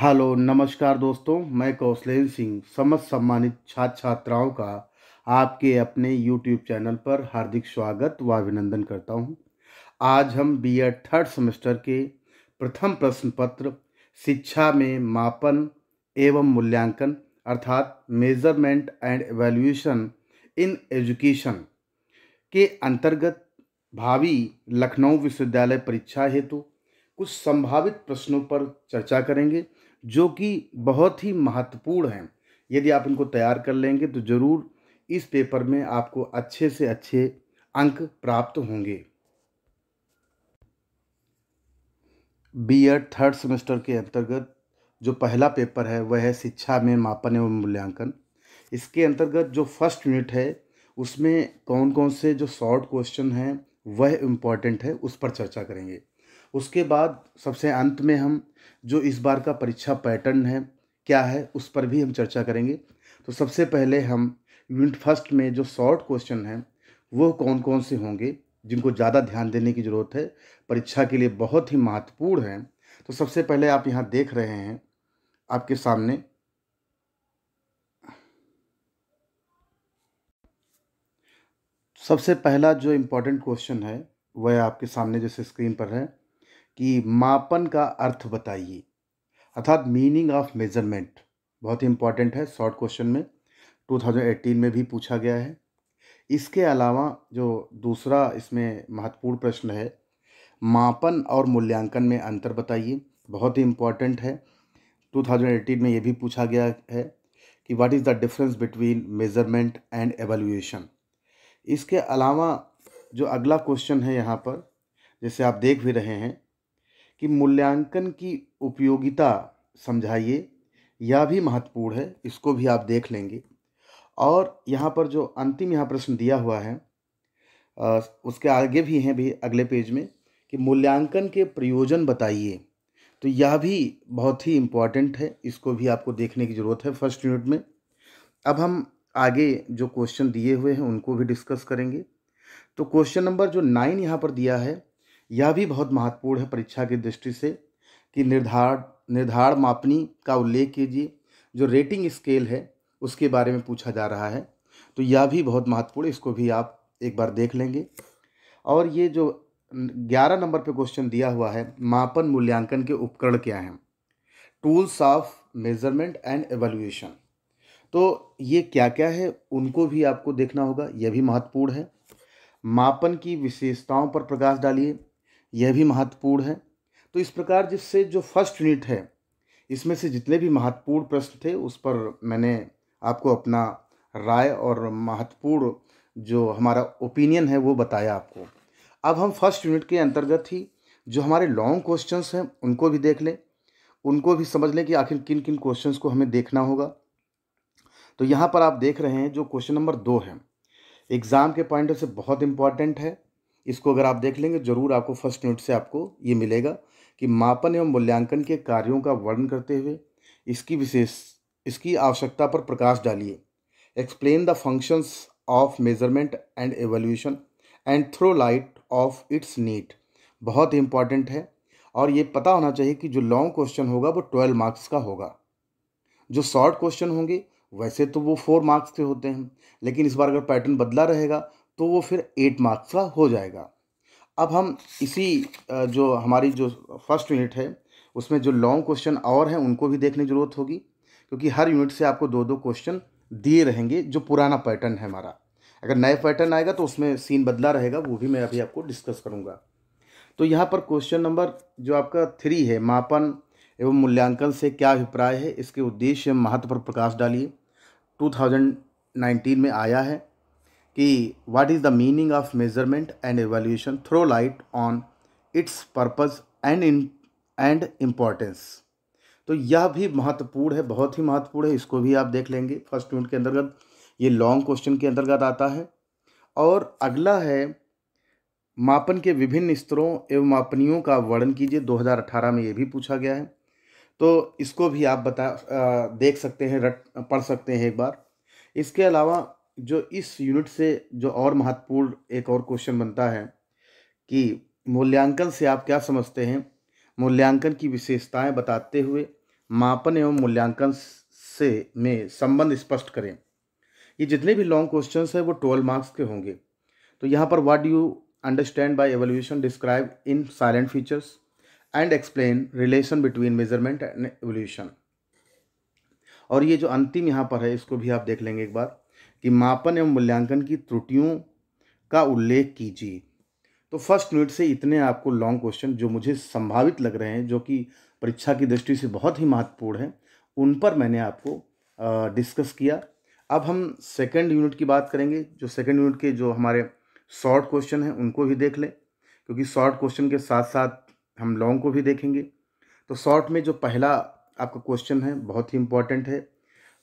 Hello नमस्कार दोस्तों मैं कौशलेन सिंह समस्त सम्मानित छात्र छात्राओं का आपके अपने यूट्यूब चैनल पर हार्दिक स्वागत व अभिनंदन करता हूं। आज हम बी एड थर्ड सेमेस्टर के प्रथम प्रश्न पत्र शिक्षा में मापन एवं मूल्यांकन अर्थात measurement and evaluation in education के अंतर्गत भावी लखनऊ विश्वविद्यालय परीक्षा हेतु कुछ संभावित प्रश्नों पर चर्चा करेंगे जो कि बहुत ही महत्वपूर्ण हैं यदि आप इनको तैयार कर लेंगे तो ज़रूर इस पेपर में आपको अच्छे से अच्छे अंक प्राप्त होंगे बी एड थर्ड सेमेस्टर के अंतर्गत जो पहला पेपर है वह है शिक्षा में मापन एवं मूल्यांकन इसके अंतर्गत जो फर्स्ट यूनिट है उसमें कौन कौन से जो शॉर्ट क्वेश्चन हैं वह इम्पॉर्टेंट है उस पर चर्चा करेंगे उसके बाद सबसे अंत में हम जो इस बार का परीक्षा पैटर्न है क्या है उस पर भी हम चर्चा करेंगे तो सबसे पहले हम यूनिट फर्स्ट में जो शॉर्ट क्वेश्चन हैं वो कौन कौन से होंगे जिनको ज़्यादा ध्यान देने की ज़रूरत है परीक्षा के लिए बहुत ही महत्वपूर्ण हैं तो सबसे पहले आप यहाँ देख रहे हैं आपके सामने सबसे पहला जो इम्पोर्टेंट क्वेश्चन है वह आपके सामने जैसे स्क्रीन पर है कि मापन का अर्थ बताइए अर्थात मीनिंग ऑफ मेजरमेंट बहुत ही इंपॉर्टेंट है शॉर्ट क्वेश्चन में 2018 में भी पूछा गया है इसके अलावा जो दूसरा इसमें महत्वपूर्ण प्रश्न है मापन और मूल्यांकन में अंतर बताइए बहुत ही इम्पॉर्टेंट है 2018 में ये भी पूछा गया है कि what is the difference between measurement and evaluation इसके अलावा जो अगला क्वेश्चन है यहाँ पर जैसे आप देख भी रहे हैं कि मूल्यांकन की उपयोगिता समझाइए यह भी महत्वपूर्ण है इसको भी आप देख लेंगे और यहाँ पर जो अंतिम यहाँ प्रश्न दिया हुआ है उसके आगे भी हैं भी अगले पेज में कि मूल्यांकन के प्रयोजन बताइए तो यह भी बहुत ही इम्पॉर्टेंट है इसको भी आपको देखने की ज़रूरत है फर्स्ट यूनिट में अब हम आगे जो क्वेश्चन दिए हुए हैं उनको भी डिस्कस करेंगे तो क्वेश्चन नंबर जो नाइन यहाँ पर दिया है यह भी बहुत महत्वपूर्ण है परीक्षा की दृष्टि से कि निर्धार निर्धार मापनी का उल्लेख कीजिए जो रेटिंग स्केल है उसके बारे में पूछा जा रहा है तो यह भी बहुत महत्वपूर्ण इसको भी आप एक बार देख लेंगे और ये जो ग्यारह नंबर पे क्वेश्चन दिया हुआ है मापन मूल्यांकन के उपकरण क्या हैं tools of measurement and evaluation तो ये क्या क्या है उनको भी आपको देखना होगा यह भी महत्वपूर्ण है मापन की विशेषताओं पर प्रकाश डालिए यह भी महत्वपूर्ण है तो इस प्रकार जिससे जो फर्स्ट यूनिट है इसमें से जितने भी महत्वपूर्ण प्रश्न थे उस पर मैंने आपको अपना राय और महत्वपूर्ण जो हमारा ओपिनियन है वो बताया आपको अब हम फर्स्ट यूनिट के अंतर्गत ही जो हमारे लॉन्ग क्वेश्चंस हैं उनको भी देख लें उनको भी समझ लें कि आखिर किन किन क्वेश्चंस को हमें देखना होगा तो यहाँ पर आप देख रहे हैं जो क्वेश्चन नंबर दो है एग्ज़ाम के पॉइंट ऑफ से बहुत इंपॉर्टेंट है इसको अगर आप देख लेंगे जरूर आपको फर्स्ट यूनिट से आपको ये मिलेगा कि मापन एवं मूल्यांकन के कार्यों का वर्णन करते हुए इसकी विशेष इसकी आवश्यकता पर प्रकाश डालिए explain the functions of measurement and evolution and throw light of its need बहुत इंपॉर्टेंट है और ये पता होना चाहिए कि जो लॉन्ग क्वेश्चन होगा वो ट्वेल्व मार्क्स का होगा जो शॉर्ट क्वेश्चन होंगे वैसे तो वो फोर मार्क्स के होते हैं लेकिन इस बार अगर पैटर्न बदला रहेगा तो वो फिर एट मार्क्स का हो जाएगा अब हम इसी जो हमारी जो फर्स्ट यूनिट है उसमें जो लॉन्ग क्वेश्चन और हैं उनको भी देखने की ज़रूरत होगी क्योंकि हर यूनिट से आपको दो दो क्वेश्चन दिए रहेंगे जो पुराना पैटर्न है हमारा अगर नए पैटर्न आएगा तो उसमें सीन बदला रहेगा वो भी मैं अभी आपको डिस्कस करूँगा तो यहाँ पर क्वेश्चन नंबर जो आपका थ्री है मापन एवं मूल्यांकन से क्या अभिप्राय है इसके उद्देश्य महत्व पर प्रकाश डालिए 2019 में आया है कि what is the meaning of measurement and evaluation throw light on its purpose and in and importance तो यह भी महत्वपूर्ण है बहुत ही महत्वपूर्ण है इसको भी आप देख लेंगे फर्स्ट यूनिट के अंतर्गत ये लॉन्ग क्वेश्चन के अंतर्गत आता है और अगला है मापन के विभिन्न स्तरों एवं मापनियों का वर्णन कीजिए 2018 में ये भी पूछा गया है तो इसको भी आप बता आ, देख सकते हैं रट पढ़ सकते हैं एक बार इसके अलावा जो इस यूनिट से जो और महत्वपूर्ण एक और क्वेश्चन बनता है कि मूल्यांकन से आप क्या समझते हैं मूल्यांकन की विशेषताएं बताते हुए मापन एवं मूल्यांकन से में संबंध स्पष्ट करें ये जितने भी लॉन्ग क्वेश्चन है वो ट्वेल्व मार्क्स के होंगे तो यहाँ पर what you understand by evolution describe in salient features and explain relation between measurement and evolution और ये जो अंतिम यहाँ पर है इसको भी आप देख लेंगे एक बार कि मापन एवं मूल्यांकन की त्रुटियों का उल्लेख कीजिए तो फर्स्ट यूनिट से इतने आपको लॉन्ग क्वेश्चन जो मुझे संभावित लग रहे हैं जो कि परीक्षा की दृष्टि से बहुत ही महत्वपूर्ण हैं उन पर मैंने आपको डिस्कस किया अब हम सेकेंड यूनिट की बात करेंगे जो सेकेंड यूनिट के जो हमारे शॉर्ट क्वेश्चन हैं उनको भी देख लें क्योंकि शॉर्ट क्वेश्चन के साथ साथ हम लॉन्ग को भी देखेंगे तो शॉर्ट में जो पहला आपका क्वेश्चन है बहुत ही इम्पॉर्टेंट है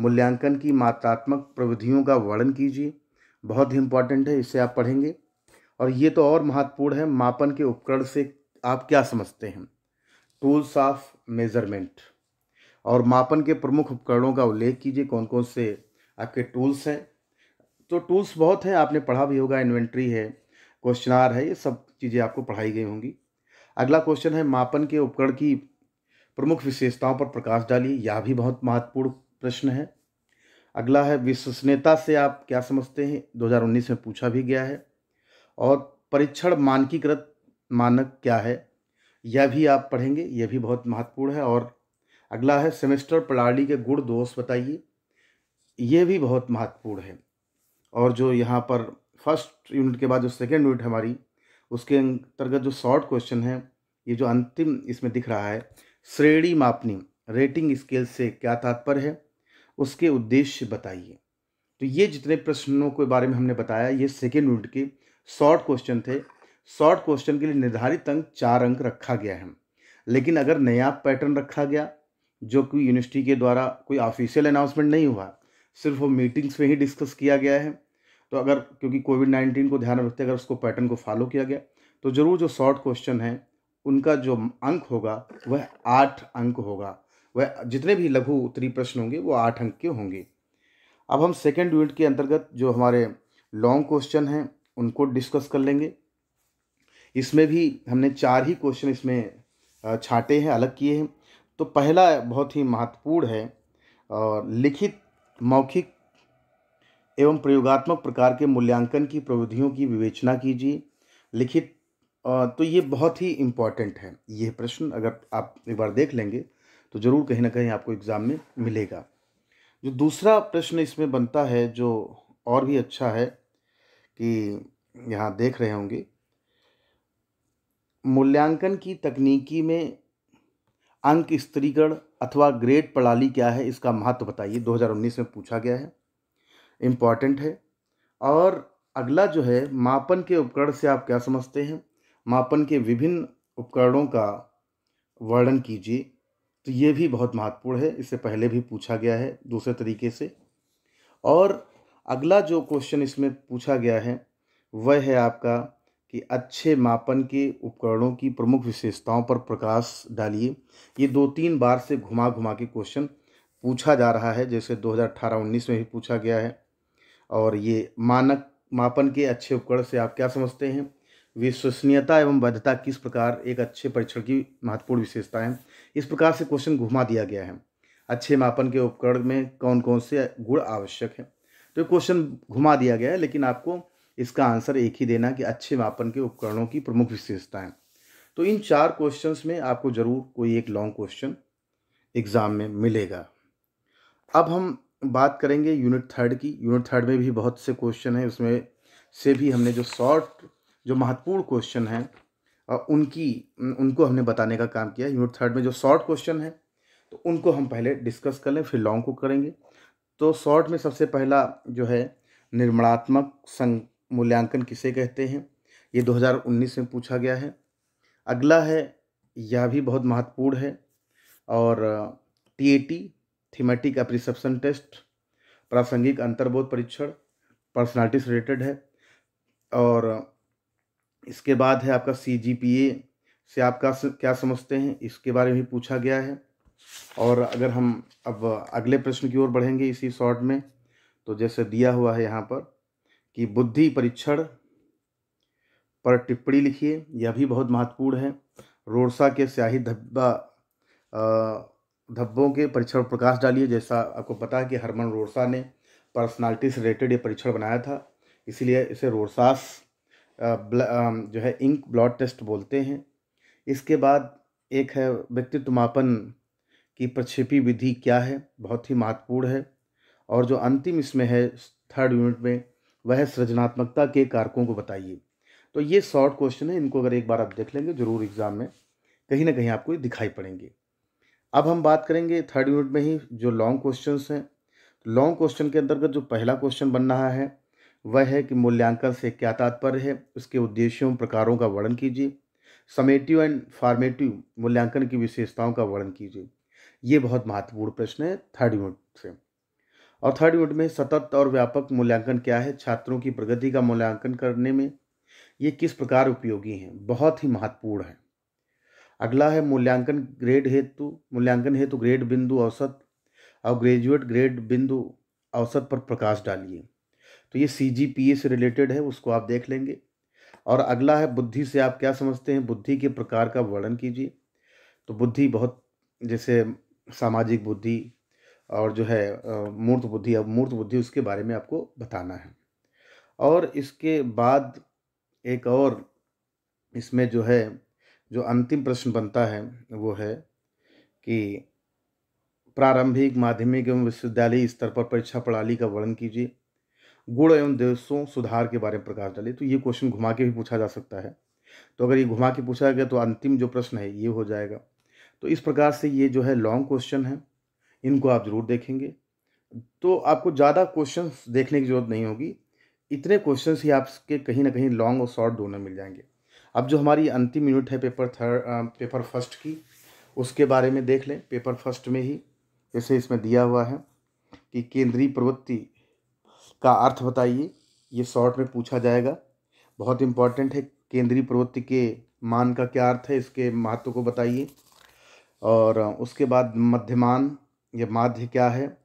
मूल्यांकन की मात्रात्मक प्रविधियों का वर्णन कीजिए बहुत ही इंपॉर्टेंट है इसे आप पढ़ेंगे और ये तो और महत्वपूर्ण है मापन के उपकरण से आप क्या समझते हैं टूल्स ऑफ मेज़रमेंट और मापन के प्रमुख उपकरणों का उल्लेख कीजिए कौन कौन से आपके टूल्स हैं तो टूल्स बहुत हैं आपने पढ़ा भी होगा इन्वेंट्री है क्वेश्चनार है ये सब चीज़ें आपको पढ़ाई गई होंगी अगला क्वेश्चन है मापन के उपकरण की प्रमुख विशेषताओं पर प्रकाश डालिए यह भी बहुत महत्वपूर्ण प्रश्न है अगला है विश्वसनीयता से आप क्या समझते हैं 2019 में पूछा भी गया है और परीक्षण मानकीकृत मानक क्या है यह भी आप पढ़ेंगे यह भी बहुत महत्वपूर्ण है और अगला है सेमेस्टर प्रणाली के गुण दोष बताइए ये भी बहुत महत्वपूर्ण है और जो यहाँ पर फर्स्ट यूनिट के बाद जो सेकेंड यूनिट हमारी उसके अंतर्गत जो शॉर्ट क्वेश्चन है ये जो अंतिम इसमें दिख रहा है श्रेणी मापनी रेटिंग स्केल से क्या तात्पर्य है उसके उद्देश्य बताइए तो ये जितने प्रश्नों के बारे में हमने बताया ये सेकेंड यूनिट के शॉर्ट क्वेश्चन थे शॉर्ट क्वेश्चन के लिए निर्धारित अंक चार अंक रखा गया है लेकिन अगर नया पैटर्न रखा गया जो कि यूनिवर्सिटी के द्वारा कोई ऑफिशियल अनाउंसमेंट नहीं हुआ सिर्फ वो मीटिंग्स में ही डिस्कस किया गया है तो अगर क्योंकि कोविड नाइन्टीन को ध्यान रखते अगर उसको पैटर्न को फॉलो किया गया तो ज़रूर जो शॉर्ट क्वेश्चन है उनका जो अंक होगा वह आठ अंक होगा वह जितने भी लघु उत्तरी प्रश्न होंगे वो आठ अंक के होंगे अब हम सेकेंड यूनिट के अंतर्गत जो हमारे लॉन्ग क्वेश्चन हैं उनको डिस्कस कर लेंगे इसमें भी हमने चार ही क्वेश्चन इसमें छाटे हैं अलग किए हैं तो पहला बहुत ही महत्वपूर्ण है और लिखित मौखिक एवं प्रयोगात्मक प्रकार के मूल्यांकन की प्रविधियों की विवेचना कीजिए लिखित तो ये बहुत ही इम्पॉर्टेंट है ये प्रश्न अगर आप एक बार देख लेंगे तो ज़रूर कहीं ना कहीं आपको एग्ज़ाम में मिलेगा जो दूसरा प्रश्न इसमें बनता है जो और भी अच्छा है कि यहाँ देख रहे होंगे मूल्यांकन की तकनीकी में अंक स्त्रीगण अथवा ग्रेड प्रणाली क्या है इसका महत्व बताइए 2019 में पूछा गया है इम्पॉर्टेंट है और अगला जो है मापन के उपकरण से आप क्या समझते हैं मापन के विभिन्न उपकरणों का वर्णन कीजिए तो ये भी बहुत महत्वपूर्ण है इससे पहले भी पूछा गया है दूसरे तरीके से और अगला जो क्वेश्चन इसमें पूछा गया है वह है आपका कि अच्छे मापन के उपकरणों की प्रमुख विशेषताओं पर प्रकाश डालिए ये दो तीन बार से घुमा घुमा के क्वेश्चन पूछा जा रहा है जैसे 2018-19 में भी पूछा गया है और ये मानक मापन के अच्छे उपकरण से आप क्या समझते हैं विश्वसनीयता एवं वैधता किस प्रकार एक अच्छे परीक्षण की महत्वपूर्ण विशेषता है इस प्रकार से क्वेश्चन घुमा दिया गया है अच्छे मापन के उपकरण में कौन कौन से गुण आवश्यक है तो क्वेश्चन घुमा दिया गया है लेकिन आपको इसका आंसर एक ही देना कि अच्छे मापन के उपकरणों की प्रमुख विशेषताएं तो इन चार क्वेश्चंस में आपको ज़रूर कोई एक लॉन्ग क्वेश्चन एग्ज़ाम में मिलेगा अब हम बात करेंगे यूनिट थर्ड की यूनिट थर्ड में भी बहुत से क्वेश्चन हैं उसमें से भी हमने जो शॉर्ट जो महत्वपूर्ण क्वेश्चन हैं उनकी उनको हमने बताने का काम किया यूनिट थर्ड में जो शॉर्ट क्वेश्चन है तो उनको हम पहले डिस्कस कर लें फिर लॉन्ग को करेंगे तो शॉर्ट में सबसे पहला जो है निर्माणात्मक संग मूल्यांकन किसे कहते हैं ये 2019 में पूछा गया है अगला है यह भी बहुत महत्वपूर्ण है और T A T thematic apperception test प्रासंगिक अंतर्बोध परीक्षण पर्सनालिटी से रिलेटेड है और इसके बाद है आपका सी जी पी ए से आप क्या क्या समझते हैं इसके बारे में पूछा गया है और अगर हम अब अगले प्रश्न की ओर बढ़ेंगे इसी शॉर्ट में तो जैसे दिया हुआ है यहाँ पर कि बुद्धि परीक्षण पर टिप्पणी लिखिए यह भी बहुत महत्वपूर्ण है रोडसा के स्याही धब्बा धब्बों के परीक्षण प्रकाश डालिए जैसा आपको पता है कि हरमन रोडसा ने पर्सनालिटी से रिलेटेड ये परीक्षण बनाया था इसीलिए इसे रोडसास जो है इंक ब्लड टेस्ट बोलते हैं इसके बाद एक है व्यक्तित्व मापन की प्रक्षेपी विधि क्या है बहुत ही महत्वपूर्ण है और जो अंतिम इसमें है थर्ड यूनिट में वह सृजनात्मकता के कारकों को बताइए तो ये शॉर्ट क्वेश्चन है इनको अगर एक बार आप देख लेंगे ज़रूर एग्ज़ाम में कहीं ना कहीं आपको ये दिखाई पड़ेंगे अब हम बात करेंगे थर्ड यूनिट में ही जो लॉन्ग क्वेश्चन हैं लॉन्ग क्वेश्चन के अंतर्गत जो पहला क्वेश्चन बन रहा है वह है कि मूल्यांकन से क्या तात्पर्य है उसके उद्देश्यों प्रकारों का वर्णन कीजिए समेटिव एंड फॉर्मेटिव मूल्यांकन की विशेषताओं का वर्णन कीजिए ये बहुत महत्वपूर्ण प्रश्न है थर्ड यूनिट से और थर्ड यूनिट में सतत और व्यापक मूल्यांकन क्या है छात्रों की प्रगति का मूल्यांकन करने में ये किस प्रकार उपयोगी हैं बहुत ही महत्वपूर्ण है अगला है मूल्यांकन ग्रेड हेतु मूल्यांकन हेतु ग्रेड बिंदु औसत और ग्रेजुएट ग्रेड बिंदु औसत पर प्रकाश डालिए तो ये सी जी पी ए से रिलेटेड है उसको आप देख लेंगे और अगला है बुद्धि से आप क्या समझते हैं बुद्धि के प्रकार का वर्णन कीजिए तो बुद्धि बहुत जैसे सामाजिक बुद्धि और जो है मूर्त बुद्धि अब मूर्त बुद्धि उसके बारे में आपको बताना है और इसके बाद एक और इसमें जो है जो अंतिम प्रश्न बनता है वो है कि प्रारंभिक माध्यमिक एवं विश्वविद्यालय स्तर पर परीक्षा प्रणाली का वर्णन कीजिए गुण एवं देशों सुधार के बारे में प्रकाश डाले तो ये क्वेश्चन घुमा के भी पूछा जा सकता है तो अगर ये घुमा के पूछा गया तो अंतिम जो प्रश्न है ये हो जाएगा तो इस प्रकार से ये जो है लॉन्ग क्वेश्चन है इनको आप ज़रूर देखेंगे तो आपको ज़्यादा क्वेश्चन देखने की जरूरत नहीं होगी इतने क्वेश्चन ही आपके कहीं ना कहीं लॉन्ग और शॉर्ट दोनों मिल जाएंगे अब जो हमारी अंतिम यूनिट है पेपर थर्ड पेपर फर्स्ट की उसके बारे में देख लें पेपर फर्स्ट में ही जैसे इसमें दिया हुआ है कि केंद्रीय प्रवृत्ति का अर्थ बताइए ये शॉर्ट में पूछा जाएगा बहुत इम्पॉर्टेंट है केंद्रीय प्रवृत्ति के मान का क्या अर्थ है इसके महत्व को बताइए और उसके बाद मध्यमान या माध्य क्या है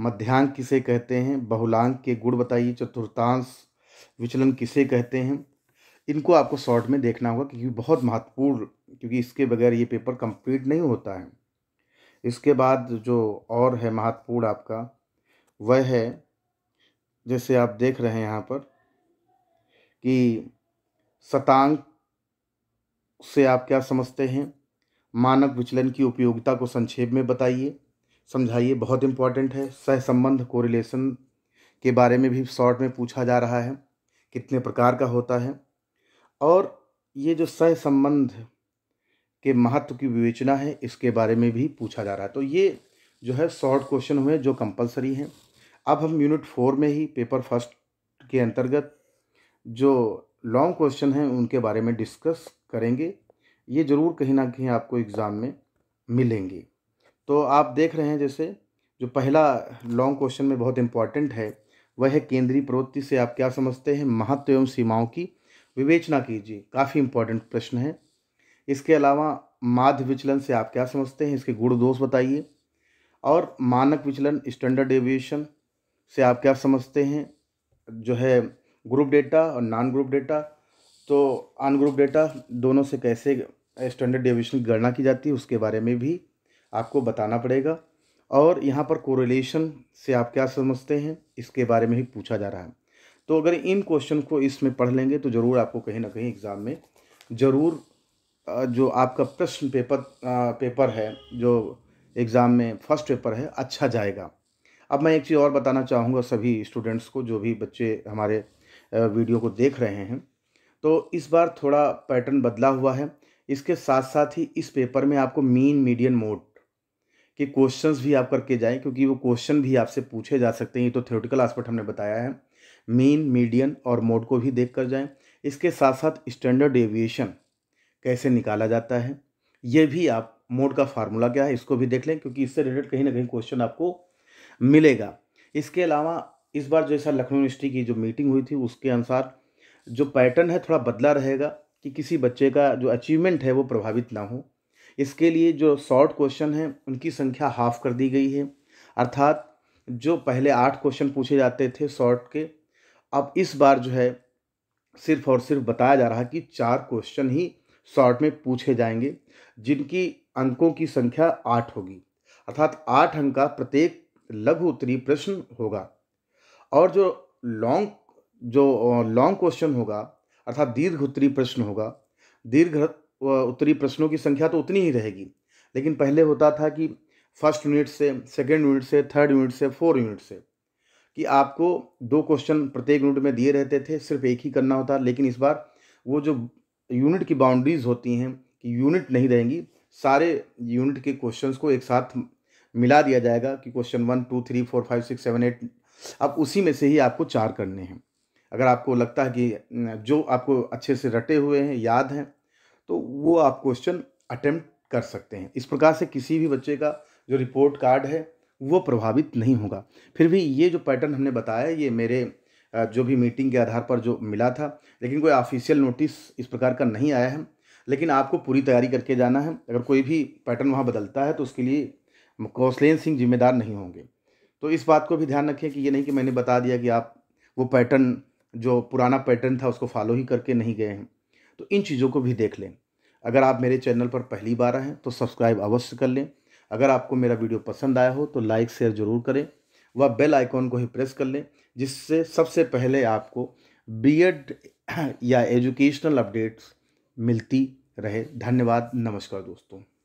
मध्यांक किसे कहते हैं बहुलांक के गुण बताइए चतुर्थांश विचलन किसे कहते हैं इनको आपको शॉर्ट में देखना होगा क्योंकि बहुत महत्वपूर्ण क्योंकि इसके बगैर ये पेपर कंप्लीट नहीं होता है इसके बाद जो और है महत्वपूर्ण आपका वह है जैसे आप देख रहे हैं यहाँ पर कि शतांक से आप क्या समझते हैं मानक विचलन की उपयोगिता को संक्षेप में बताइए समझाइए बहुत इम्पॉर्टेंट है सहसंबंध कोरिलेशन के बारे में भी शॉर्ट में पूछा जा रहा है कितने प्रकार का होता है और ये जो सहसंबंध के महत्व की विवेचना है इसके बारे में भी पूछा जा रहा है तो ये जो है शॉर्ट क्वेश्चन हुए जो कंपलसरी हैं अब हम यूनिट फोर में ही पेपर फर्स्ट के अंतर्गत जो लॉन्ग क्वेश्चन हैं उनके बारे में डिस्कस करेंगे ये ज़रूर कहीं ना कहीं आपको एग्ज़ाम में मिलेंगे तो आप देख रहे हैं जैसे जो पहला लॉन्ग क्वेश्चन में बहुत इम्पॉर्टेंट है वह है केंद्रीय प्रवृत्ति से आप क्या समझते हैं महत्व एवं सीमाओं की विवेचना कीजिए काफ़ी इम्पॉर्टेंट प्रश्न है इसके अलावा माध्य विचलन से आप क्या समझते हैं इसके गुण दोष बताइए और मानक विचलन स्टैंडर्ड एविएशन से आप क्या समझते हैं जो है ग्रुप डेटा और नॉन ग्रुप डेटा तो अन ग्रुप डेटा दोनों से कैसे स्टैंडर्ड डेविएशन की गणना की जाती है उसके बारे में भी आपको बताना पड़ेगा और यहाँ पर कोरिलेशन से आप क्या समझते हैं इसके बारे में ही पूछा जा रहा है तो अगर इन क्वेश्चन को इसमें पढ़ लेंगे तो ज़रूर आपको कहीं ना कहीं एग्ज़ाम में ज़रूर जो आपका प्रश्न पेपर पेपर है जो एग्ज़ाम में फर्स्ट पेपर है अच्छा जाएगा अब मैं एक चीज़ और बताना चाहूँगा सभी स्टूडेंट्स को जो भी बच्चे हमारे वीडियो को देख रहे हैं तो इस बार थोड़ा पैटर्न बदला हुआ है इसके साथ साथ ही इस पेपर में आपको मीन मीडियन मोड के क्वेश्चंस भी आप करके जाएं क्योंकि वो क्वेश्चन भी आपसे पूछे जा सकते हैं ये तो थ्योरेटिकल आस्पेक्ट हमने बताया है मीन मीडियन और मोड को भी देख कर जाएँ इसके साथ साथ स्टैंडर्ड डेविएशन कैसे निकाला जाता है ये भी आप मोड का फार्मूला क्या है इसको भी देख लें क्योंकि इससे रिलेटेड कहीं ना कहीं क्वेश्चन आपको मिलेगा इसके अलावा इस बार जैसा लखनऊ यूनिवर्सिटी की जो मीटिंग हुई थी उसके अनुसार जो पैटर्न है थोड़ा बदला रहेगा कि किसी बच्चे का जो अचीवमेंट है वो प्रभावित ना हो इसके लिए जो शॉर्ट क्वेश्चन हैं उनकी संख्या हाफ कर दी गई है अर्थात जो पहले आठ क्वेश्चन पूछे जाते थे शॉर्ट के अब इस बार जो है सिर्फ और सिर्फ बताया जा रहा है कि चार क्वेश्चन ही शॉर्ट में पूछे जाएंगे जिनकी अंकों की संख्या आठ होगी अर्थात आठ अंक का प्रत्येक लघु उत्तरी प्रश्न होगा और जो लॉन्ग जो लॉन्ग क्वेश्चन होगा अर्थात दीर्घ उत्तरी प्रश्न होगा दीर्घ उत्तरी प्रश्नों की संख्या तो उतनी ही रहेगी लेकिन पहले होता था कि फर्स्ट यूनिट से सेकेंड यूनिट से थर्ड यूनिट से फोर्थ यूनिट से कि आपको दो क्वेश्चन प्रत्येक यूनिट में दिए रहते थे सिर्फ एक ही करना होता लेकिन इस बार वो जो यूनिट की बाउंड्रीज होती हैं कि यूनिट नहीं रहेंगी सारे यूनिट के क्वेश्चंस को एक साथ मिला दिया जाएगा कि question one two three four five six seven eight अब उसी में से ही आपको चार करने हैं अगर आपको लगता है कि जो आपको अच्छे से रटे हुए हैं याद हैं तो वो आप क्वेश्चन अटेम्प्ट कर सकते हैं इस प्रकार से किसी भी बच्चे का जो रिपोर्ट कार्ड है वो प्रभावित नहीं होगा फिर भी ये जो पैटर्न हमने बताया ये मेरे जो भी मीटिंग के आधार पर जो मिला था लेकिन कोई ऑफिशियल नोटिस इस प्रकार का नहीं आया है लेकिन आपको पूरी तैयारी करके जाना है अगर कोई भी पैटर्न वहाँ बदलता है तो उसके लिए कौशलेंद्र सिंह जिम्मेदार नहीं होंगे तो इस बात को भी ध्यान रखें कि ये नहीं कि मैंने बता दिया कि आप वो पैटर्न जो पुराना पैटर्न था उसको फॉलो ही करके नहीं गए हैं तो इन चीज़ों को भी देख लें अगर आप मेरे चैनल पर पहली बार आए तो सब्सक्राइब अवश्य कर लें अगर आपको मेरा वीडियो पसंद आया हो तो लाइक शेयर ज़रूर करें वह बेल आइकॉन को ही प्रेस कर लें जिससे सबसे पहले आपको बीएड या एजुकेशनल अपडेट्स मिलती रहे धन्यवाद नमस्कार दोस्तों